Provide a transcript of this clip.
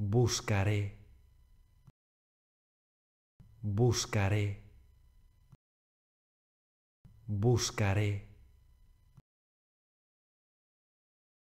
buscaré, buscaré, buscaré.